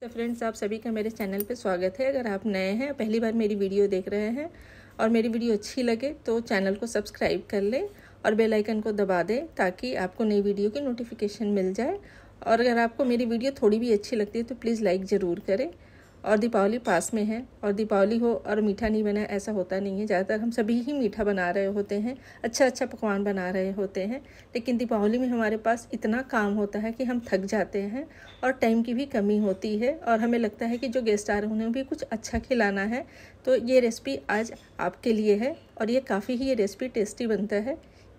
तो फ्रेंड्स आप सभी का मेरे चैनल पे स्वागत है अगर आप नए हैं पहली बार मेरी वीडियो देख रहे हैं और मेरी वीडियो अच्छी लगे तो चैनल को सब्सक्राइब कर लें और बेल आइकन को दबा दें ताकि आपको नई वीडियो की नोटिफिकेशन मिल जाए और अगर आपको मेरी वीडियो थोड़ी भी अच्छी लगती है तो प्लीज़ लाइक ज़रूर करें और दीपावली पास में है और दीपावली हो और मीठा नहीं बना ऐसा होता नहीं है ज़्यादातर हम सभी ही मीठा बना रहे होते हैं अच्छा अच्छा पकवान बना रहे होते हैं लेकिन दीपावली में हमारे पास इतना काम होता है कि हम थक जाते हैं और टाइम की भी कमी होती है और हमें लगता है कि जो गेस्ट आ रहे हैं उन्हें भी कुछ अच्छा खिलाना है तो ये रेसिपी आज आपके लिए है और ये काफ़ी ही ये रेसिपी टेस्टी बनता है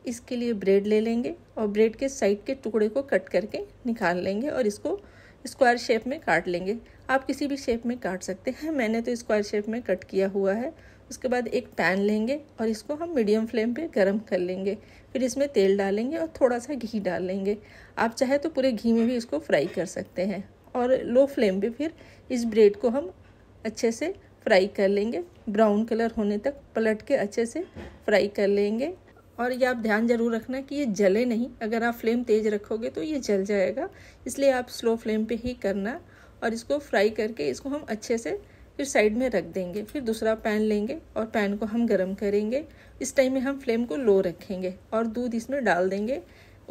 इसके लिए ब्रेड ले लेंगे और ब्रेड के साइड के टुकड़े को कट करके निकाल लेंगे और इसको स्क्वायर शेप में काट लेंगे आप किसी भी शेप में काट सकते हैं मैंने तो स्क्वायर शेप में कट किया हुआ है उसके बाद एक पैन लेंगे और इसको हम मीडियम फ्लेम पे गरम कर लेंगे फिर इसमें तेल डालेंगे और थोड़ा सा घी डाल लेंगे आप चाहे तो पूरे घी में भी इसको फ्राई कर सकते हैं और लो फ्लेम पे फिर इस ब्रेड को हम अच्छे से फ्राई कर लेंगे ब्राउन कलर होने तक पलट के अच्छे से फ्राई कर लेंगे और ये आप ध्यान जरूर रखना कि ये जले नहीं अगर आप फ्लेम तेज़ रखोगे तो ये जल जाएगा इसलिए आप स्लो फ्लेम पर ही करना और इसको फ्राई करके इसको हम अच्छे से फिर साइड में रख देंगे फिर दूसरा पैन लेंगे और पैन को हम गरम करेंगे इस टाइम में हम फ्लेम को लो रखेंगे और दूध इसमें डाल देंगे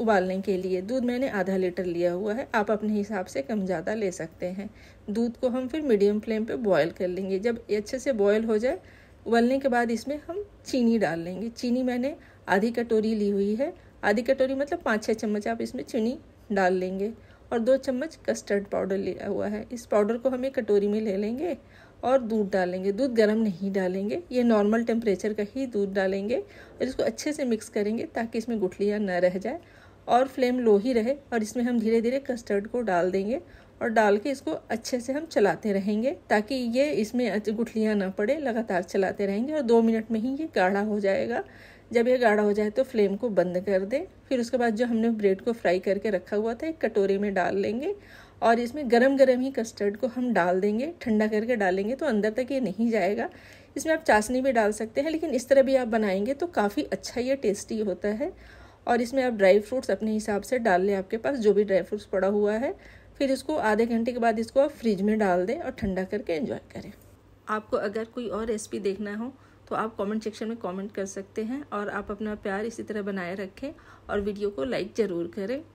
उबालने के लिए दूध मैंने आधा लीटर लिया हुआ है आप अपने हिसाब से कम ज़्यादा ले सकते हैं दूध को हम फिर मीडियम फ्लेम पे बॉयल कर लेंगे जब अच्छे से बॉयल हो जाए उबलने के बाद इसमें हम चीनी डाल लेंगे चीनी मैंने आधी कटोरी ली हुई है आधी कटोरी मतलब पाँच छः चम्मच आप इसमें चीनी डाल लेंगे और दो चम्मच कस्टर्ड पाउडर लिया हुआ है इस पाउडर को हमें कटोरी में ले लेंगे और दूध डालेंगे दूध गर्म नहीं डालेंगे ये नॉर्मल टेम्परेचर का ही दूध डालेंगे और इसको अच्छे से मिक्स करेंगे ताकि इसमें गुठलियाँ ना रह जाए और फ्लेम लो ही रहे और इसमें हम धीरे धीरे कस्टर्ड को डाल देंगे और डाल के इसको अच्छे से हम चलाते रहेंगे ताकि ये इसमें गुठलियाँ ना पड़े लगातार चलाते रहेंगे और दो मिनट में ही ये गाढ़ा हो जाएगा जब ये गाढ़ा हो जाए तो फ्लेम को बंद कर दें फिर उसके बाद जो हमने ब्रेड को फ्राई करके रखा हुआ था एक कटोरे में डाल लेंगे और इसमें गरम गरम ही कस्टर्ड को हम डाल देंगे ठंडा करके डालेंगे तो अंदर तक ये नहीं जाएगा इसमें आप चाशनी भी डाल सकते हैं लेकिन इस तरह भी आप बनाएंगे तो काफ़ी अच्छा ये टेस्टी होता है और इसमें आप ड्राई फ्रूट्स अपने हिसाब से डाल लें आपके पास जो भी ड्राई फ्रूट्स पड़ा हुआ है फिर इसको आधे घंटे के बाद इसको आप फ्रिज में डाल दें और ठंडा करके एंजॉय करें आपको अगर कोई और रेसिपी देखना हो तो आप कमेंट सेक्शन में कमेंट कर सकते हैं और आप अपना प्यार इसी तरह बनाए रखें और वीडियो को लाइक ज़रूर करें